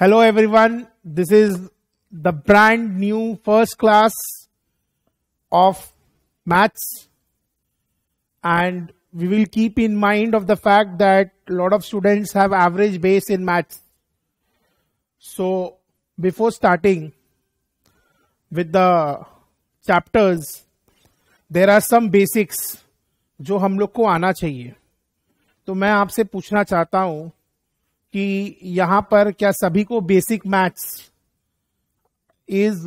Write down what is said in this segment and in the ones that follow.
Hello everyone. This is the brand new first class of maths and we will keep in mind of the fact that a lot of students have average base in maths. So before starting with the chapters there are some basics जो हम लोग को आना चाहिए तो मैं आपसे पूछना चाहता हूँ कि यहां पर क्या सभी को basic maths is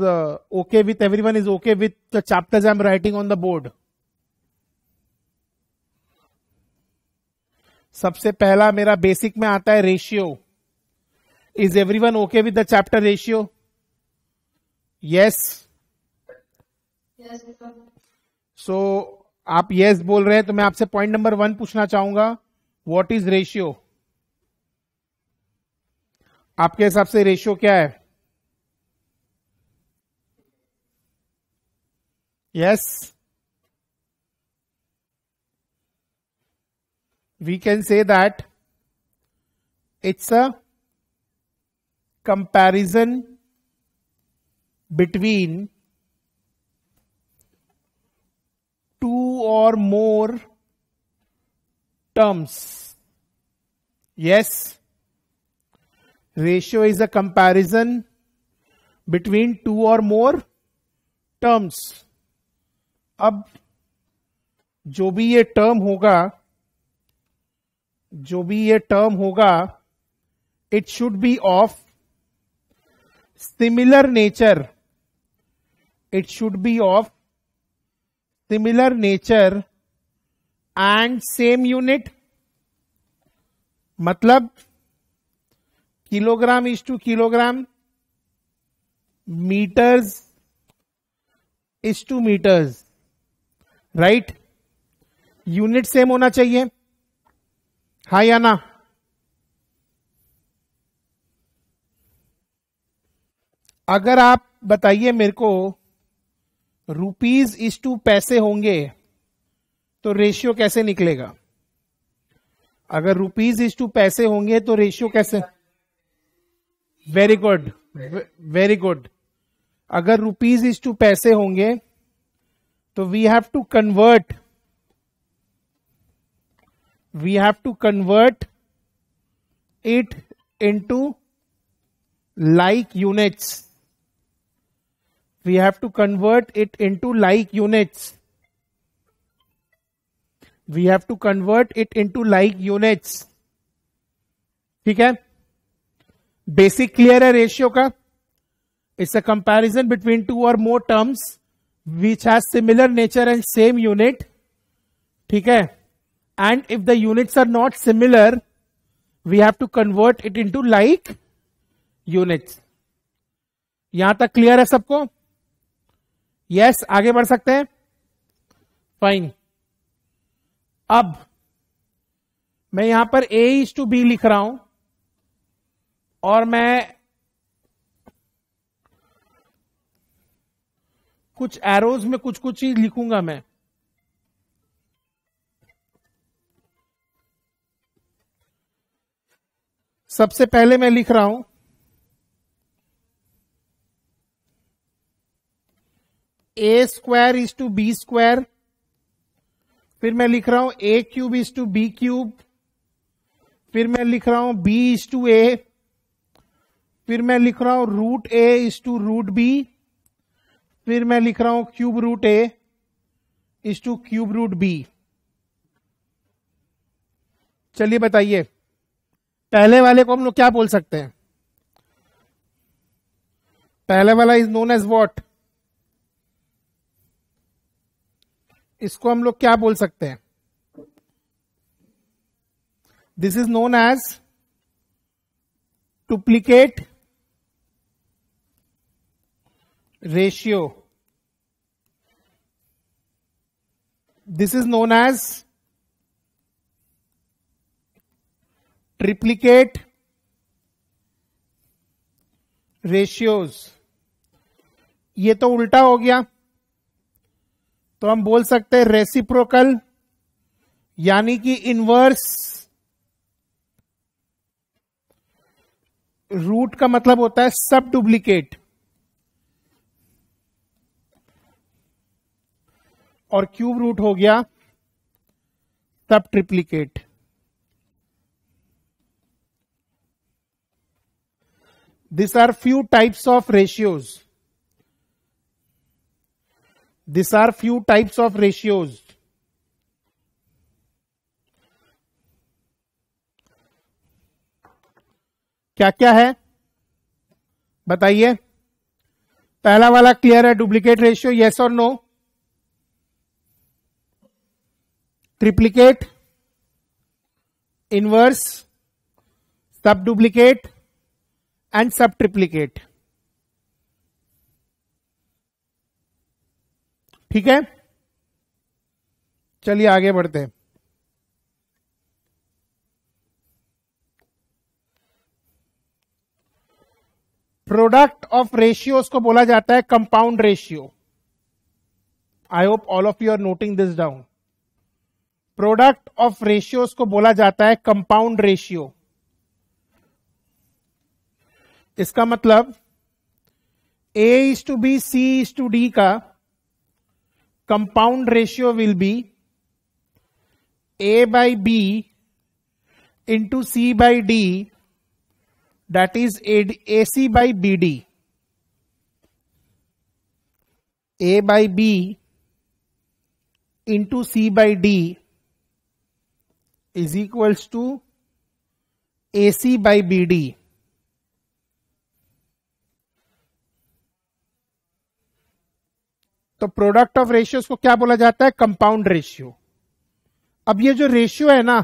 okay with everyone is okay with the chapters I am writing on the board सबसे पहला मेरा बेसिक में आता है ratio is everyone okay with the chapter ratio yes so आप यस yes बोल रहे हैं तो मैं आपसे पॉइंट नंबर वन पूछना चाहूंगा वॉट इज रेशियो आपके हिसाब से रेशियो क्या है yes we can say that it's a comparison two or more terms yes yes ratio is a comparison between two or more terms अब जो भी ये टर्म होगा जो भी ये टर्म होगा it should be of similar nature it should be of similar nature and same unit मतलब kilogram is to kilogram metres is to metres right unit same होना चाहिए हा या ना अगर आप बताइए मेरे को रुपीज इज टू पैसे होंगे तो रेशियो कैसे निकलेगा अगर रुपीज इज टू पैसे होंगे तो रेशियो कैसे वेरी गुड वेरी गुड अगर रुपीज इज टू पैसे होंगे तो we have to convert we have to convert it into like units we have to convert it into like units we have to convert it into like units ठीक है basic clear है ratio का it's a comparison between two or more terms which has similar nature and same unit ठीक है and if the units are not similar we have to convert it to like units यहां तक clear है सबको yes yes, आगे बढ़ सकते हैं फाइन अब मैं यहां पर ए इज टू बी लिख रहा हूं और मैं कुछ एरोज में कुछ कुछ चीज लिखूंगा मैं सबसे पहले मैं लिख रहा हूं A square is to B square फिर मैं लिख रहा हूं A cube is to B cube फिर मैं लिख रहा हूं बी इज टू ए फिर मैं लिख रहा हूं root A is to root B फिर मैं लिख रहा हूं cube root A is to cube root B चलिए बताइए पहले वाले को हम लोग क्या बोल सकते हैं पहले वाला इज नोन एज वॉट इसको हम लोग क्या बोल सकते हैं this is known as duplicate ratio. This is known as triplicate ratios. ये तो उल्टा हो गया तो हम बोल सकते हैं रेसिप्रोकल यानी कि इनवर्स रूट का मतलब होता है सब डुप्लीकेट और क्यूब रूट हो गया तब triplicate this are few types of ratios this are few types of ratios क्या क्या है बताइए पहला वाला क्लियर है डुप्लीकेट रेशियो यस और no triplicate inverse sub duplicate and sub triplicate ठीक है चलिए आगे बढ़ते हैं प्रोडक्ट ऑफ रेशियोज को बोला जाता है compound ratio I hope all of you are noting this down product of ratios को बोला जाता है कंपाउंड रेशियो इसका मतलब A is to B C is to D का compound ratio will be A by B into C by D is A C by B D A by B into C by D is equals to A C by B D तो product of ratios को क्या बोला जाता है compound ratio अब ये जो ratio है ना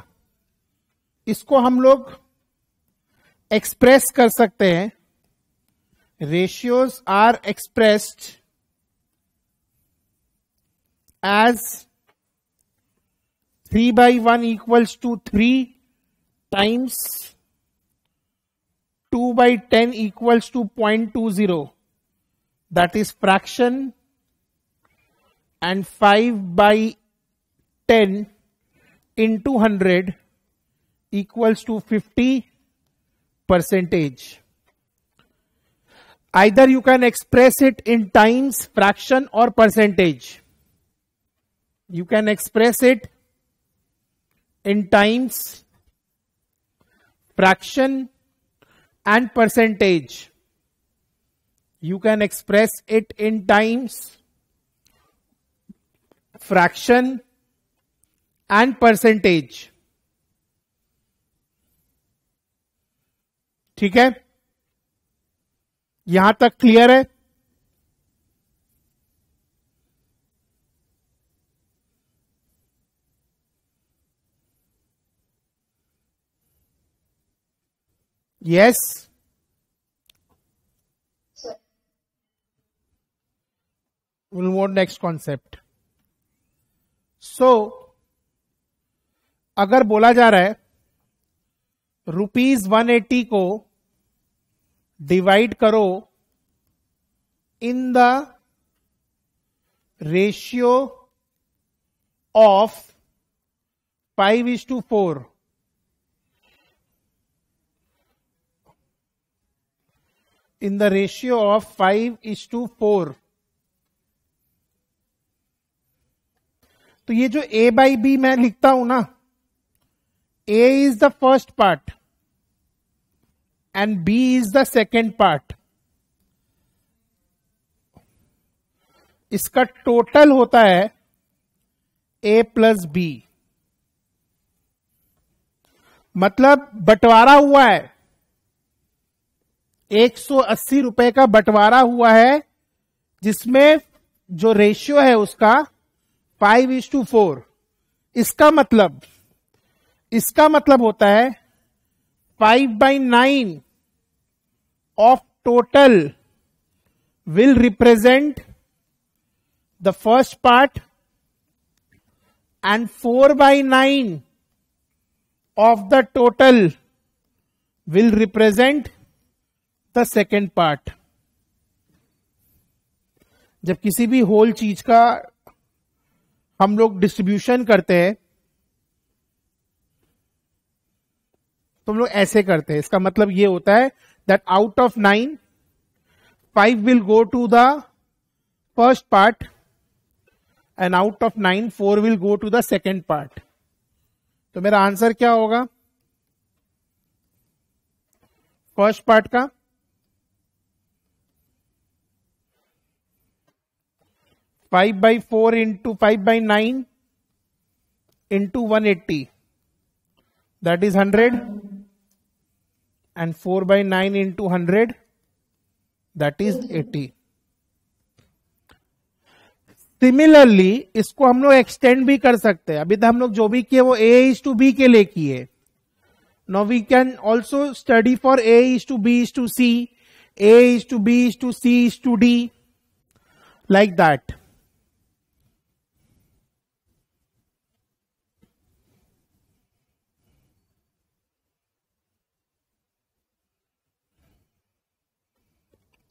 इसको हम लोग एक्सप्रेस कर सकते हैं ratios are expressed as 3 by 1 equals to 3 times 2 by 10 equals to 0.20 that is fraction and 5 by 10 into 100 equals to 50 percentage. Either you can express it in times, fraction or percentage. You can express it in times, fraction and percentage. You can express it in times, fraction and percentage. ठीक है यहां तक clear है Yes. We'll move next concept so अगर बोला जा रहा है रुपीज वन एटी को डिवाइड करो in the ratio of five is to four in the ratio of 5 is to four तो ये जो ए बाई बी मैं लिखता हूं ना A is the first part and B is the second part इसका टोटल होता है ए प्लस बी मतलब बंटवारा हुआ है 180 रुपए का बंटवारा हुआ है जिसमें जो रेशियो है उसका फाइव इज टू फोर इसका मतलब इसका मतलब होता है five by nine of total will represent the first part and four by nine of the total will represent the second part जब किसी भी होल चीज का हम लोग डिस्ट्रीब्यूशन करते हैं तो हम लोग ऐसे करते हैं इसका मतलब ये होता है that out of nine five will go to the first part and out of nine four will go to the second part तो मेरा आंसर क्या होगा फर्स्ट पार्ट का five by four into five by nine into one eighty that is hundred and four by nine into hundred that is eighty similarly इसको हम लोग extend भी कर सकते हैं अभी तो हम लोग जो भी किए वो ए इज टू बी के लिए किए no we can also study for A is to B is to C A is to B is to C is to D like that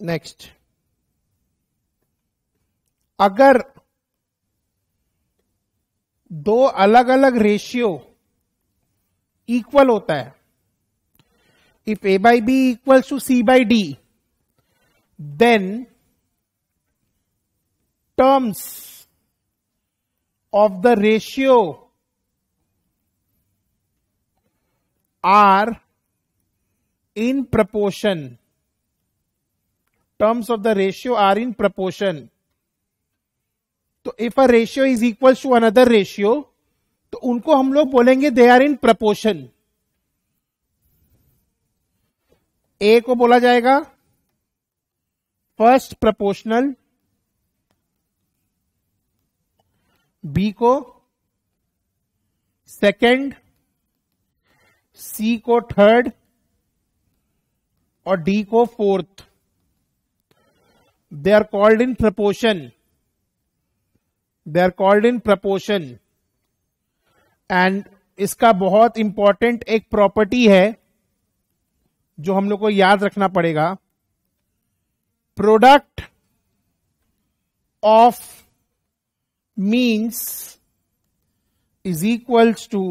next अगर दो अलग अलग रेशियो इक्वल होता है if A by B equal to C by D then terms of the ratio are in proportion terms of the ratio are in proportion तो if a ratio is equal to another ratio तो उनको हम लोग बोलेंगे they are in proportion ए को बोला जाएगा first proportional B को सेकेंड सी को थर्ड और डी को fourth they are called in proportion they are called in proportion and इसका बहुत इंपॉर्टेंट एक प्रॉपर्टी है जो हम लोग को याद रखना पड़ेगा product of means is equals to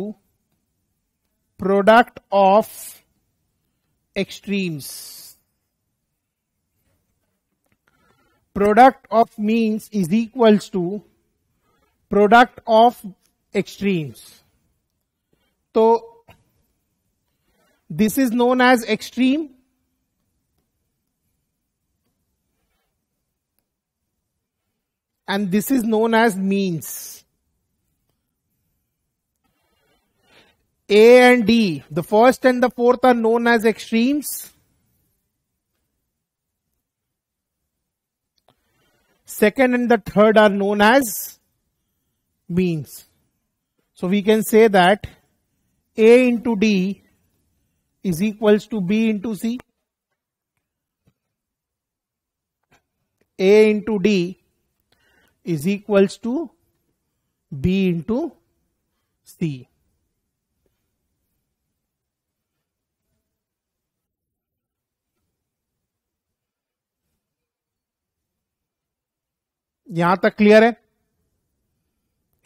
product of extremes product of means is equals to product of extremes. So this is known as extreme. And this is known as means. A and D, the first and the fourth are known as extremes. second and the third are known as means. So we can say that A into D is equals to B into C. A into D is equals to B into C. यहां तक clear है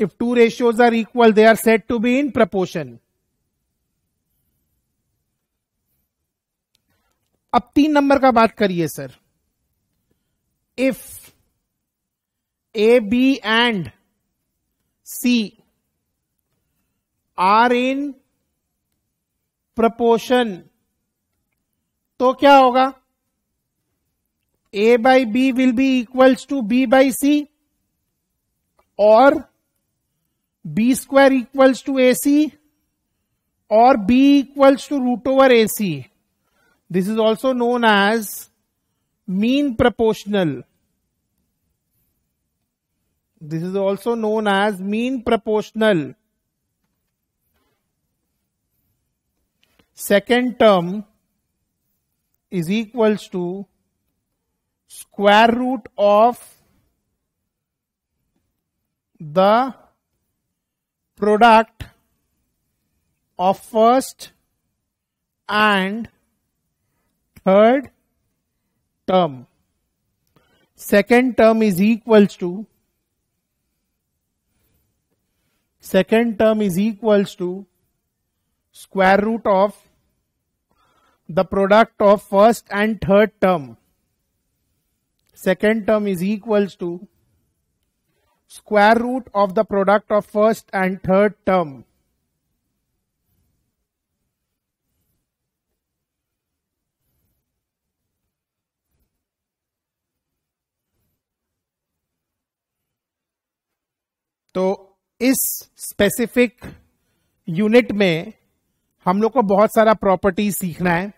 if two ratios are equal they are set to be in proportion अब तीन number का बात करिए sir if A B and C are in proportion तो क्या होगा A by B will be equals to B by C or B square equals to AC or B equals to root over AC. This is also known as mean proportional. This is also known as mean proportional. Second term is equals to square root of the product of first and third term. Second term is equals to second term is equals to square root of the product of first and third term. second term is equals to square root of the product of first and third term. तो इस specific unit में हम लोग को बहुत सारा property सीखना है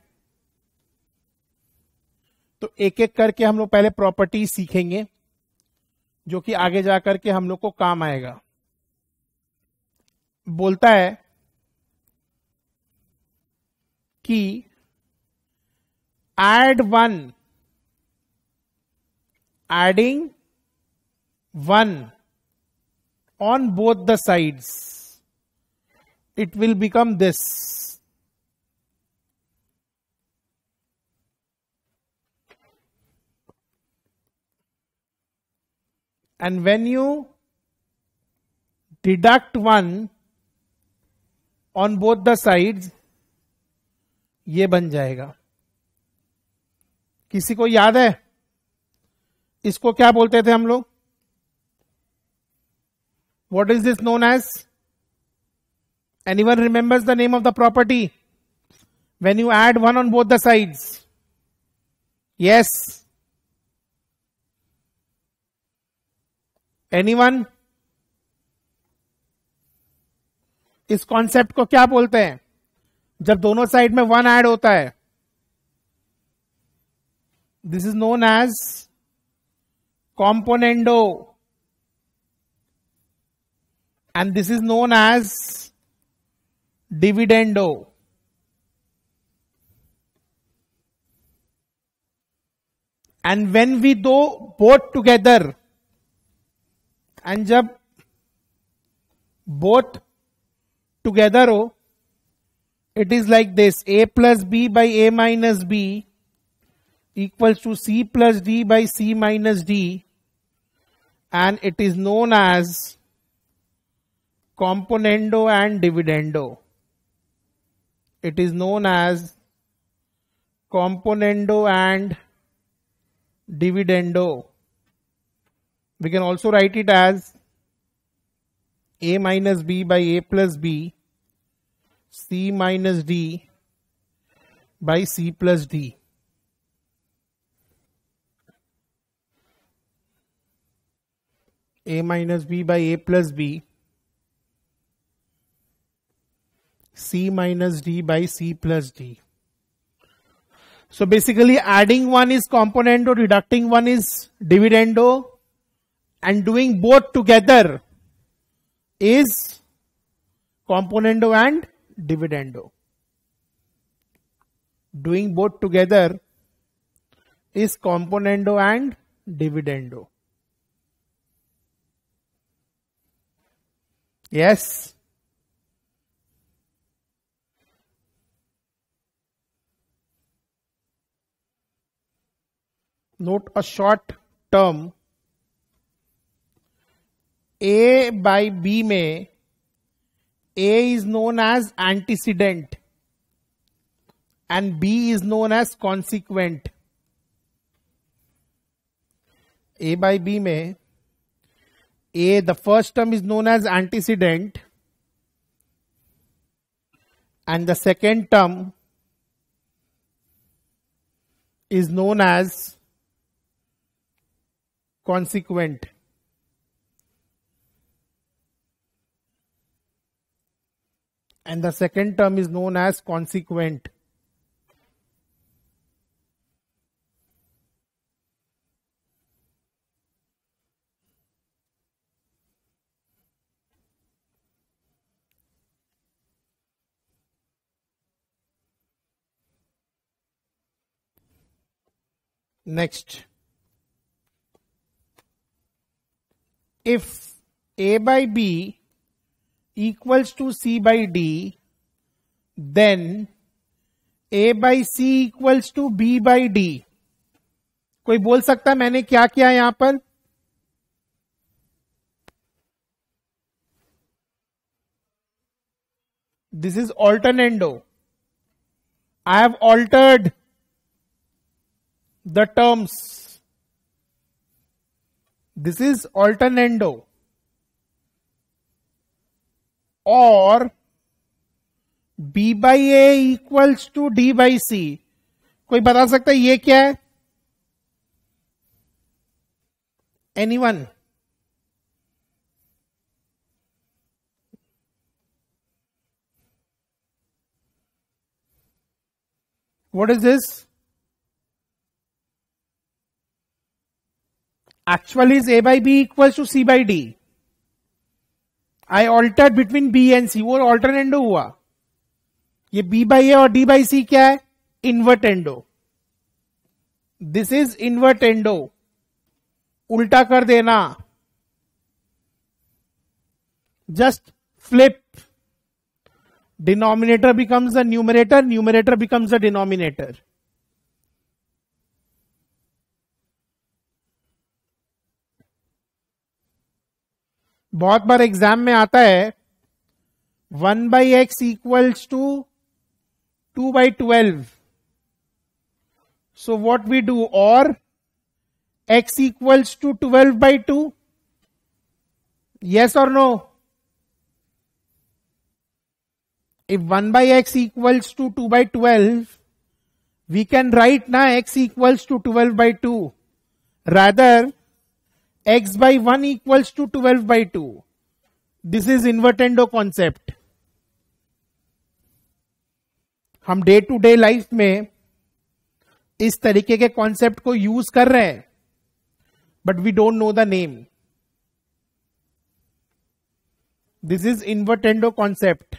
तो एक एक करके हम लोग पहले प्रॉपर्टी सीखेंगे जो कि आगे जाकर के हम लोग को काम आएगा बोलता है कि add one adding one on both the sides it will become this and when you deduct 1 on both the sides ये बन जाएगा किसी को याद है इसको क्या बोलते थे हम लोग what is this known as anyone remembers the name of the property when you add one on both the sides yes anyone इस कॉन्सेप्ट को क्या बोलते हैं जब दोनों साइड में वन ऐड होता है this is known as componendo and this is known as dividendo and when we do both together and जब बोथ टुगेदर हो it is like this A plus B by A minus B equals to C plus D by C minus D and it is known as componendo and dividendo. It is known as componendo and dividendo we can also write it as a minus b by a plus b c minus d by c plus d. a minus b by a plus b c minus d by c plus d. So basically adding one is component or deducting one is dividendo, and doing both together is componendo and dividendo. Doing both together is componendo and dividendo. Yes. Note a short term a by B में A is known as antecedent and B is known as consequent. A by B में A the first term is known as antecedent and the second term is known as consequent. and the second term is known as consequent. Next, if A by B equals to C by D, then A by C equals to B by D. कोई बोल सकता है मैंने क्या किया यहां पर this is alternando. I have altered the terms. This is alternando. और b by A equals to D by C कोई बता सकता है ये क्या है anyone what is this actually is A by B equals to C by D I alter between B and C वो alter endo हुआ ये बी बाई ए और डी बाई सी क्या है एंडो दिस इज एंडो उल्टा कर देना just flip denominator becomes the numerator numerator becomes the denominator बहुत बार एग्जाम में आता है one by x equals to two by twelve so what we do or x equals to twelve by two yes or no if one by x equals to two by twelve we can write ना x equals to twelve by two rather x by 1 equals to 12 by 2. This is invertendo concept. हम day to day life में इस तरीके के concept को use कर रहे हैं but we don't know the name this is invertendo concept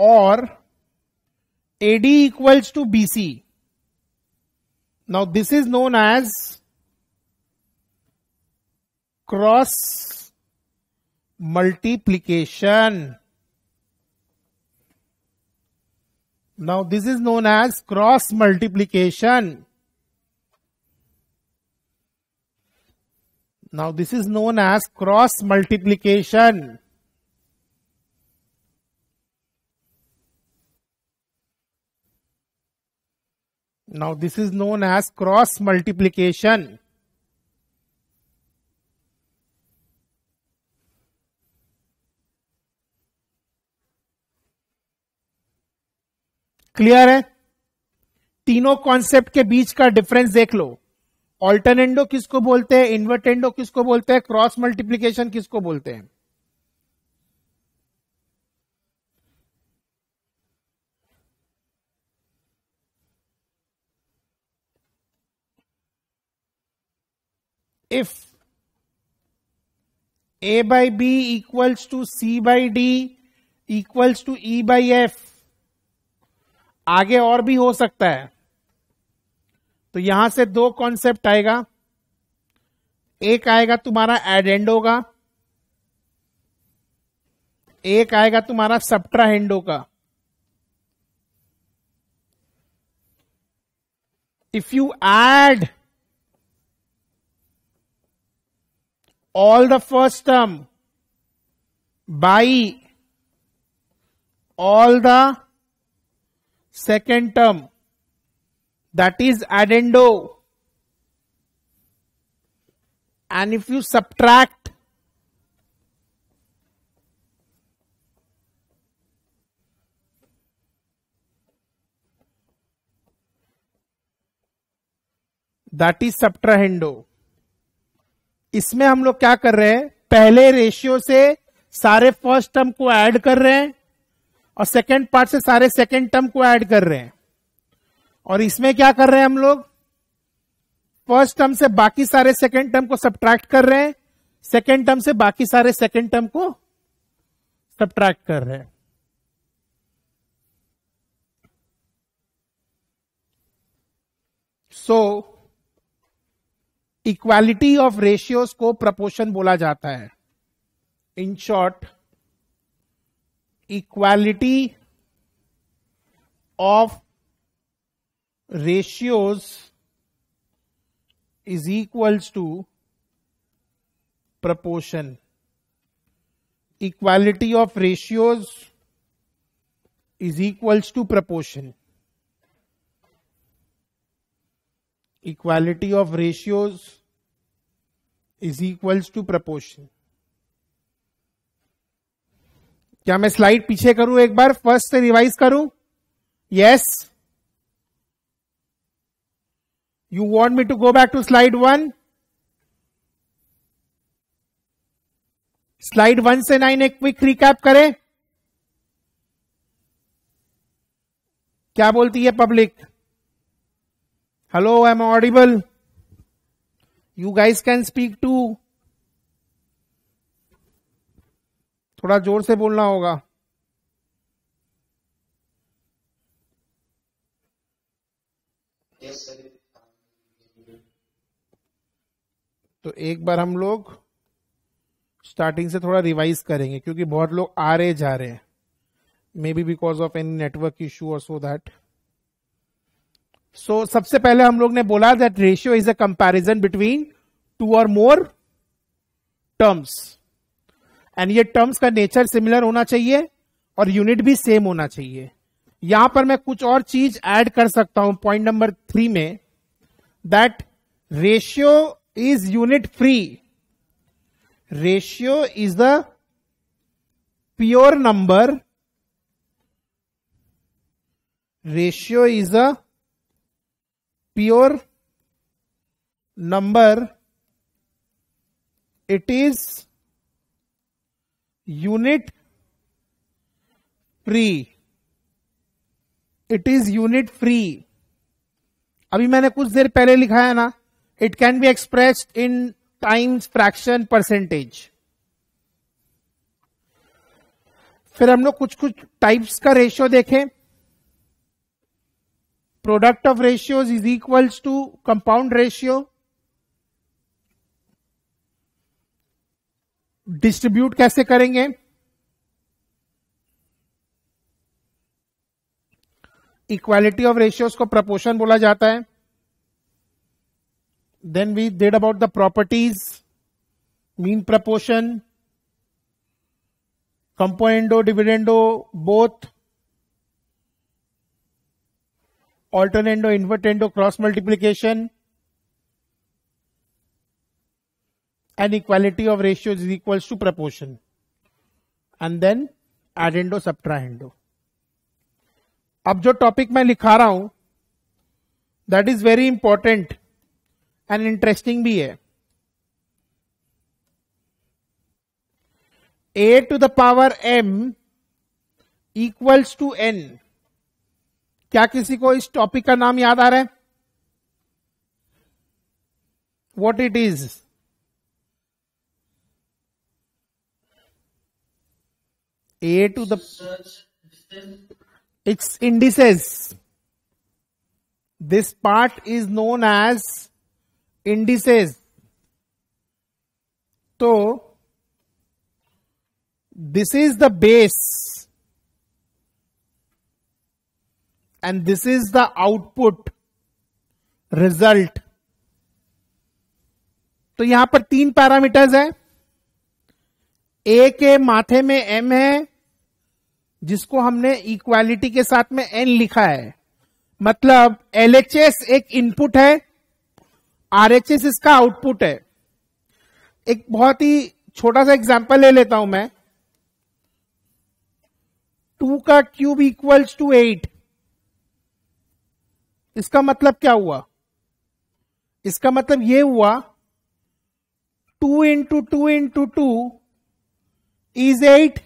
or AD equals to BC. Now this is known as cross multiplication. Now this is known as cross multiplication. Now this is known as cross multiplication. Now this is known as cross multiplication. Clear है तीनों concept के बीच का difference देख लो ऑल्टरनेंडो किसको बोलते हैं invertendo किसको बोलते हैं क्रॉस मल्टीप्लीकेशन किसको बोलते हैं if a by b equals to c by d equals to e by f आगे और भी हो सकता है तो यहां से दो कॉन्सेप्ट आएगा एक आएगा तुम्हारा एडेंडो का एक आएगा तुम्हारा सप्ट्राहेंडो का if you add all the first term by all the second term that is addendo and if you subtract that is subtrahendo इसमें हम लोग क्या कर रहे हैं पहले रेशियो से सारे फर्स्ट टर्म को ऐड कर रहे हैं और सेकेंड पार्ट से सारे सेकेंड टर्म को ऐड कर रहे हैं और इसमें क्या कर रहे हैं हम लोग फर्स्ट टर्म से बाकी सारे सेकेंड टर्म को सब्ट्रैक्ट कर रहे हैं सेकेंड टर्म से बाकी सारे सेकेंड टर्म को सब्ट्रैक्ट कर रहे हैं so so, equality of ratios को प्रपोशन बोला जाता है in short equality of ratios is equals to proportion equality of ratios is equals to proportion equality of ratios is equals to proportion क्या मैं स्लाइड पीछे करूं एक बार फर्स्ट से रिवाइज करूं yes you want me to go back to slide one slide one से nine एक क्विक रिकैप करें क्या बोलती है public hello I am audible you guys can speak to थोड़ा जोर से बोलना होगा तो एक बार हम लोग स्टार्टिंग से थोड़ा रिवाइज करेंगे क्योंकि बहुत लोग आ रहे जा रहे हैं maybe because of any network issue or so that so so, सबसे पहले हम लोग ने बोला that ratio is a comparison between two or more terms and ये टर्म्स का नेचर सिमिलर होना चाहिए और यूनिट भी सेम होना चाहिए यहां पर मैं कुछ और चीज ऐड कर सकता हूं पॉइंट नंबर थ्री में that ratio is unit free ratio is the pure number ratio is a pure number it is unit free it is unit free अभी मैंने कुछ देर पहले लिखा है ना it can be express in times fraction percentage फिर हम लोग कुछ कुछ टाइप्स का रेशियो देखें product of ratios is equals to compound ratio distribute कैसे करेंगे इक्वालिटी ऑफ रेशियोज को प्रपोर्शन बोला जाता है देन वी डेड about the properties mean proportion componendo dividendo both alternendo invertendo cross multiplication and equality of ratio is equal to proportion and then addendo subtrahendo अब जो topic मैं लिखा रहा हूं that is very important and interesting भी है a to the power m equals to n क्या किसी को इस टॉपिक का नाम याद आ रहा है what it is a to the its indices this part is known as indices तो this is the base and this is the output result तो यहां पर तीन पैरामीटर्स है ए के माथे में एम है जिसको हमने इक्वालिटी के साथ में एन लिखा है मतलब एल एक इनपुट है आर इसका आउटपुट है एक बहुत ही छोटा सा एग्जांपल ले लेता हूं मैं टू का क्यूब इक्वल्स टू एट इसका मतलब क्या हुआ इसका मतलब ये हुआ two into two into two is eight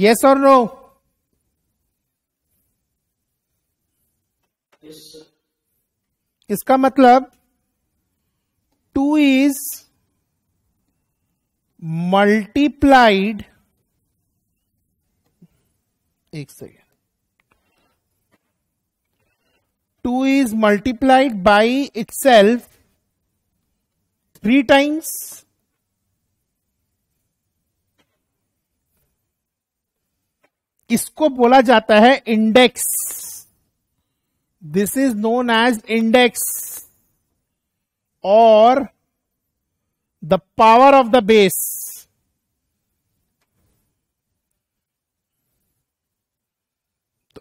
yes or no इसका मतलब टू इज मल्टीप्लाइड एक second two is multiplied by itself three times इसको बोला जाता है index this is known as index और the power of the base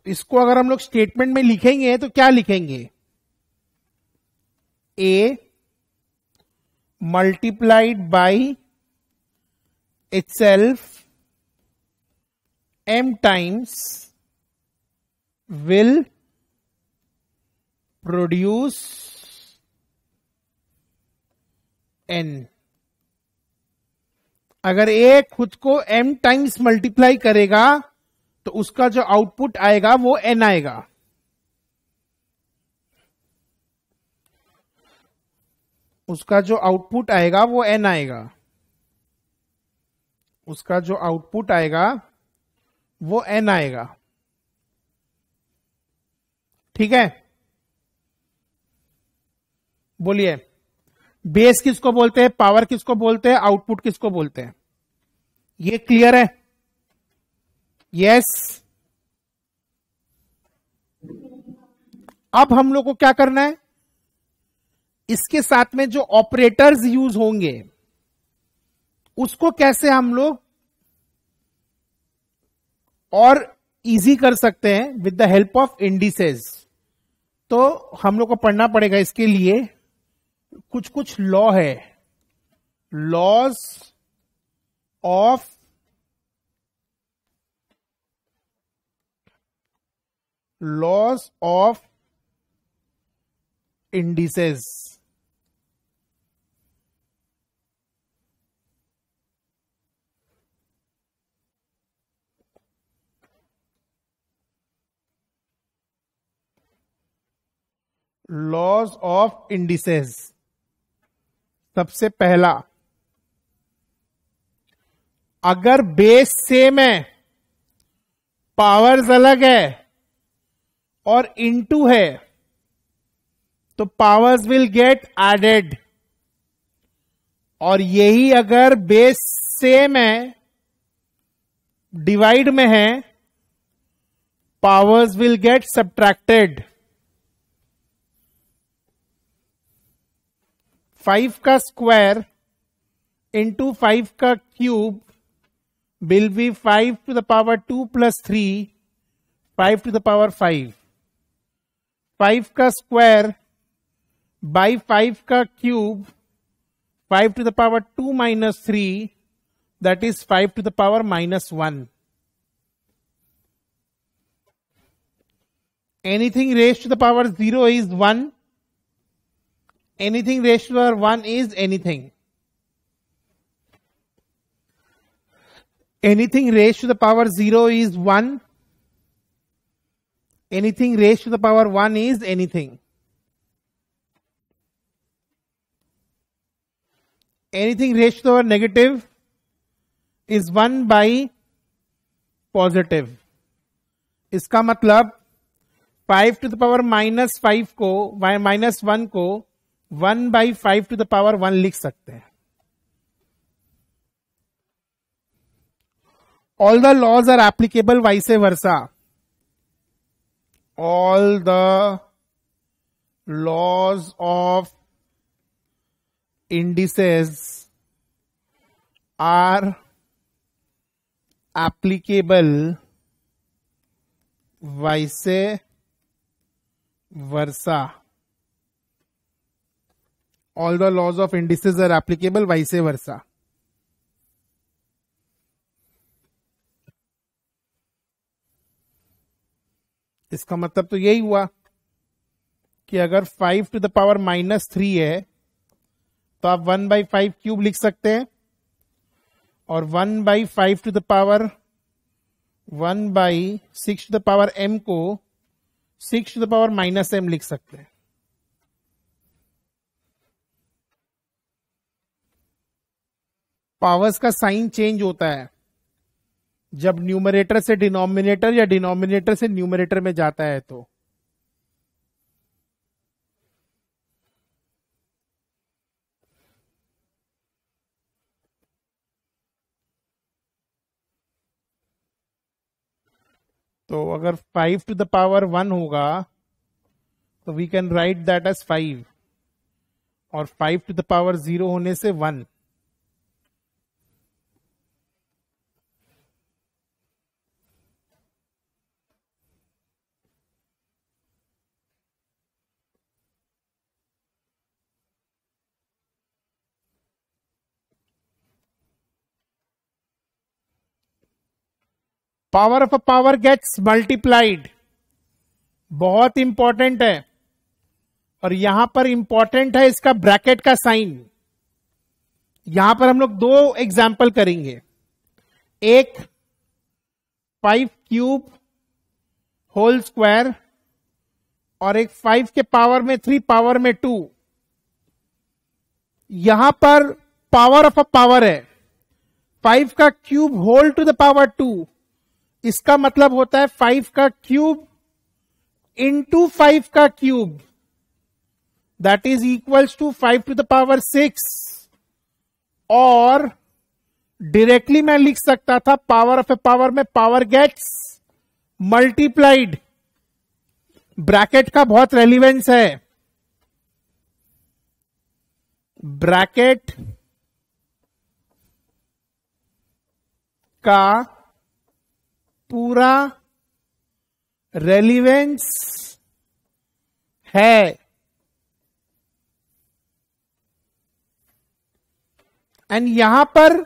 इसको अगर हम लोग स्टेटमेंट में लिखेंगे तो क्या लिखेंगे a multiplied by itself m times will produce n अगर ए खुद को एम टाइम्स मल्टीप्लाई करेगा तो उसका जो आउटपुट आएगा वो एन आएगा उसका जो आउटपुट आएगा वो एन आएगा उसका जो आउटपुट आएगा वो एन आएगा ठीक है बोलिए बेस किसको बोलते हैं पावर किसको बोलते हैं आउटपुट किसको बोलते हैं ये क्लियर है यस अब हम लोग को क्या करना है इसके साथ में जो ऑपरेटर्स यूज होंगे उसको कैसे हम लोग और इजी कर सकते हैं with the help of indices तो हम लोग को पढ़ना पड़ेगा इसके लिए कुछ कुछ लॉ है laws of laws of indices laws of indices सबसे पहला अगर बेस सेम है पावर्स अलग है और इनटू है तो पावर्स विल गेट एडेड और यही अगर बेस सेम है डिवाइड में है powers will get subtracted five का स्क्वायर इंटू फाइव का cube will be five to the power two plus three five to the power five five का square by five का cube five to the power two minus three that is five to the power minus one anything raise to the power zero is one anything raise to power one is anything anything raise to the power zero is one anything raised to the power 1 is anything. Anything raised to the power negative is 1 by positive इसका मतलब five to the power minus five को minus one को one by five to the power one लिख सकते हैं all the laws are applicable vice versa all the laws of indices are applicable vice versa. All the laws of indices are applicable vice versa. इसका मतलब तो यही हुआ कि अगर five to the power minus three है तो आप वन बाई फाइव क्यूब लिख सकते हैं और one by five to the power one by six to the power m को six to the power minus m लिख सकते हैं पावर्स का साइन चेंज होता है जब न्यूमरेटर से डिनोमिनेटर या डिनोमिनेटर से न्यूमरेटर में जाता है तो तो अगर five to the power one होगा तो we can write that as five और five to the power zero होने से one power of a power gets multiplied बहुत इंपॉर्टेंट है और यहां पर इंपॉर्टेंट है इसका ब्रैकेट का साइन यहां पर हम लोग दो एग्जाम्पल करेंगे एक फाइव क्यूब होल स्क्वायर और एक फाइव के पावर में थ्री पावर में टू यहां पर पावर ऑफ अ पावर है फाइव का cube whole to the power two इसका मतलब होता है फाइव का क्यूब इंटू फाइव का cube that is equals to five to the power six और डायरेक्टली मैं लिख सकता था पावर ऑफ ए पावर में पावर गेट्स मल्टीप्लाइड ब्रैकेट का बहुत रेलिवेंस है ब्रैकेट का पूरा रेलिवेंस है एंड यहां पर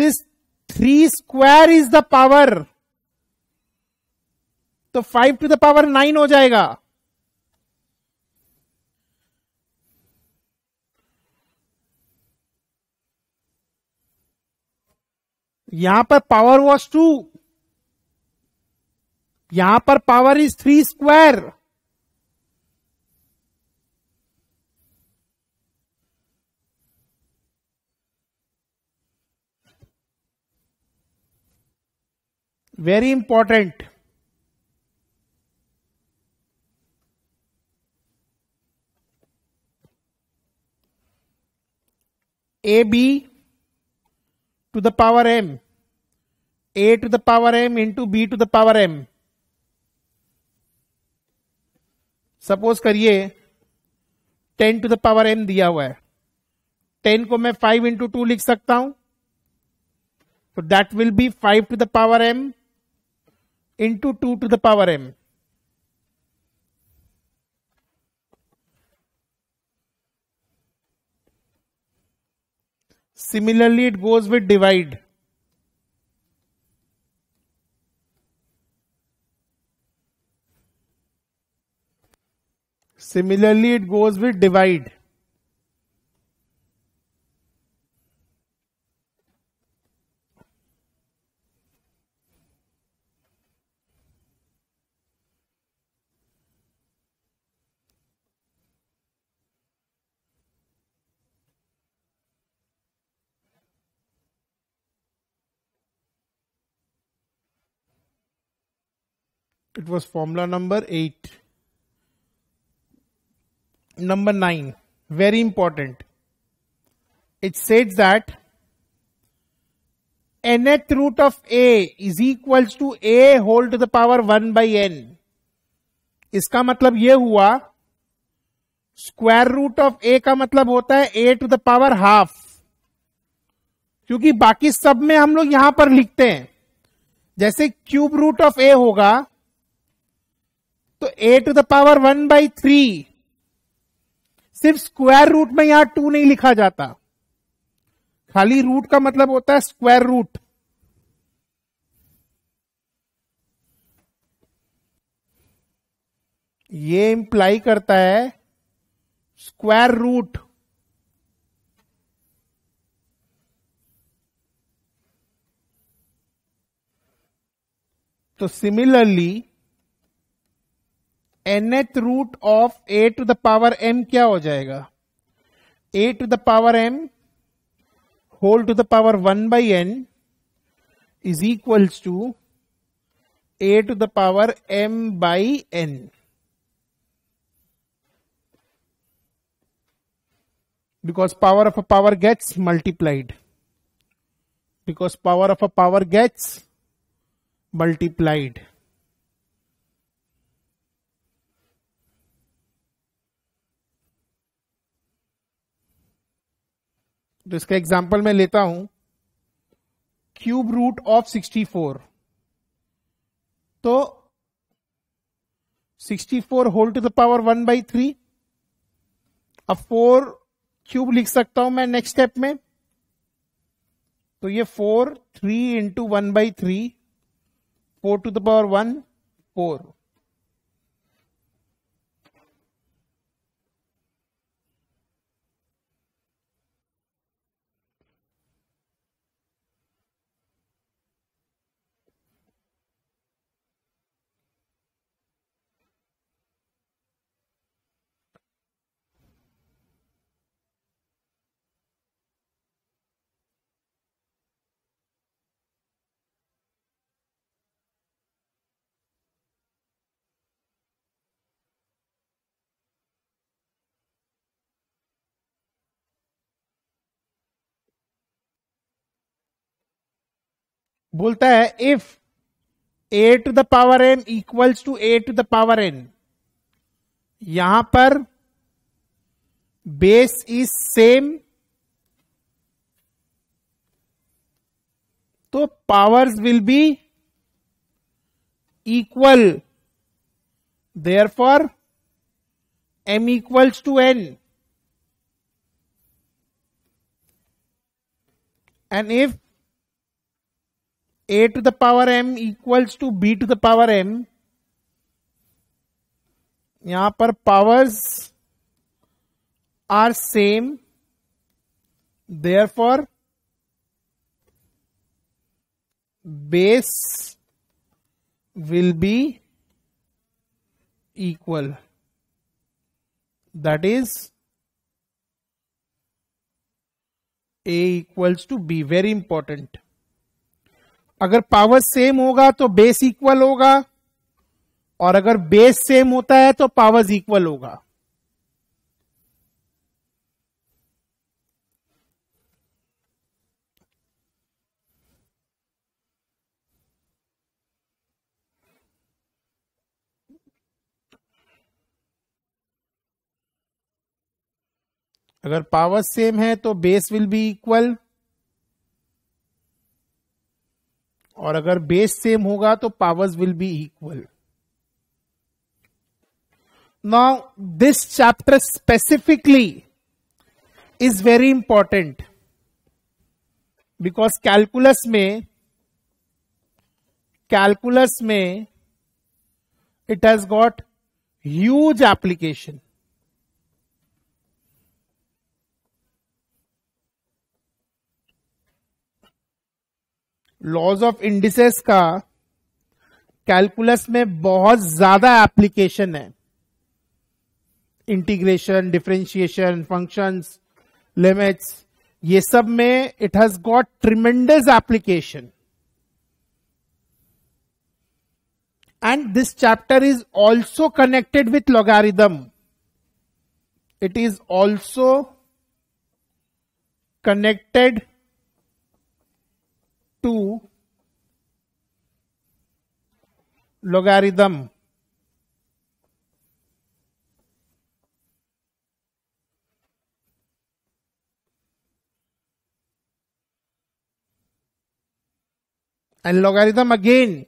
this three square is the power तो five to the power nine हो जाएगा यहां पर पावर वॉज टू यहां पर power is three square very important a b to the power m a to the power m into b to the power m suppose करिए 10 to the power M दिया हुआ है ten को मैं five into two लिख सकता हूं तो that will be five to the power m into two to the power m Similarly, it goes with divide. Similarly, it goes with divide. was formula number 8. Number 9, very important. It says that nth root of a is equals to a whole to the power one by n इसका मतलब यह हुआ square root of ए का मतलब होता है a to the power half क्योंकि बाकी सब में हम लोग यहां पर लिखते हैं जैसे क्यूब रूट ऑफ ए होगा तो a to the power one by three सिर्फ स्क्वायर रूट में यहां टू नहीं लिखा जाता खाली रूट का मतलब होता है स्क्वायर रूट ये इंप्लाई करता है स्क्वायर रूट तो similarly nth root of a to the power m क्या हो जाएगा a to the power m whole to the power one by n is equal to a to the power m by n because power of a power gets multiplied because power of a power gets multiplied तो इसका example मैं लेता हूं cube root of sixty four तो sixty four whole to the power one by three अब four cube लिख सकता हूं मैं नेक्स्ट स्टेप में तो ये four three into one by three four to the power one four बोलता है if a to the power n equals to a to the power n यहां पर बेस इज सेम तो powers will be equal therefore m equals to n and if a to the power m equals to b to the power m यहां powers are same therefore base will be equal that is a equals to b very important अगर power same होगा तो base equal होगा और अगर base same होता है तो पावर्स इक्वल होगा अगर पावर सेम है तो बेस विल बी इक्वल और अगर बेस सेम होगा तो powers will be equal now this chapter specifically is very important because calculus में कैलकुलस में it has got huge application laws of indices का कैलकुलस में बहुत ज्यादा एप्लीकेशन है इंटीग्रेशन डिफ्रेंशिएशन फंक्शंस लिमिट्स ये सब में it has got tremendous application and this chapter is also connected with logarithm it is also connected 2 logarithm and logarithm again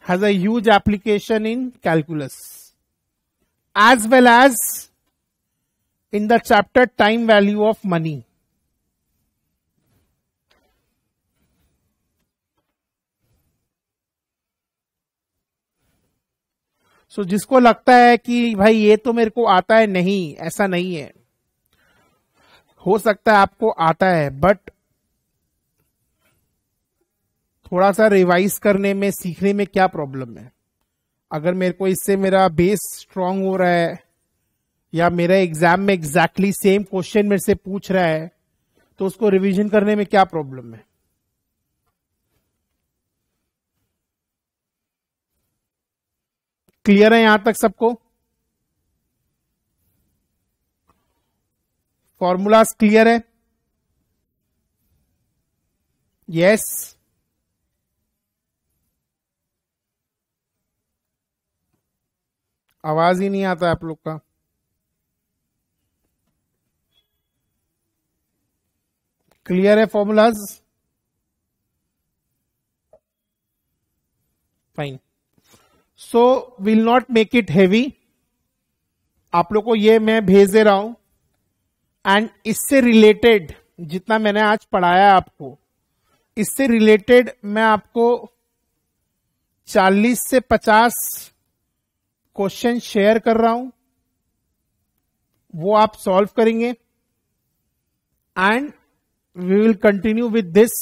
has a huge application in calculus as well as in the chapter time value of money so तो so, जिसको लगता है कि भाई ये तो मेरे को आता है नहीं ऐसा नहीं है हो सकता है आपको आता है बट थोड़ा सा रिवाइज करने में सीखने में क्या प्रॉब्लम है अगर मेरे को इससे मेरा बेस स्ट्रांग हो रहा है या मेरा एग्जाम में एग्जैक्टली सेम क्वेश्चन मेरे से पूछ रहा है तो उसको रिवीजन करने में क्या प्रॉब्लम है क्लियर है यहां तक सबको फॉर्मूलाज क्लियर है यस आवाज ही नहीं आता आप लोग का क्लियर है formulas fine so will not make it heavy आप लोग को ये मैं भेज दे रहा हूं एंड इससे रिलेटेड जितना मैंने आज पढ़ाया आपको इससे रिलेटेड मैं आपको 40 से 50 क्वेश्चन शेयर कर रहा हूं वो आप सॉल्व करेंगे and we will continue with this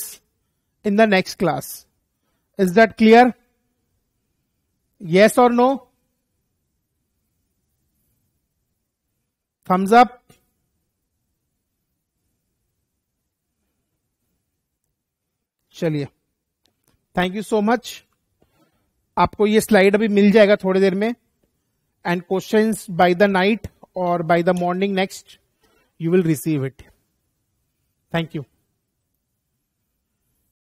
in the next class is that clear yes or no thumbs up चलिए थैंक यू सो मच आपको ये स्लाइड अभी मिल जाएगा थोड़ी देर में and questions by the night or by the morning next you will receive it thank you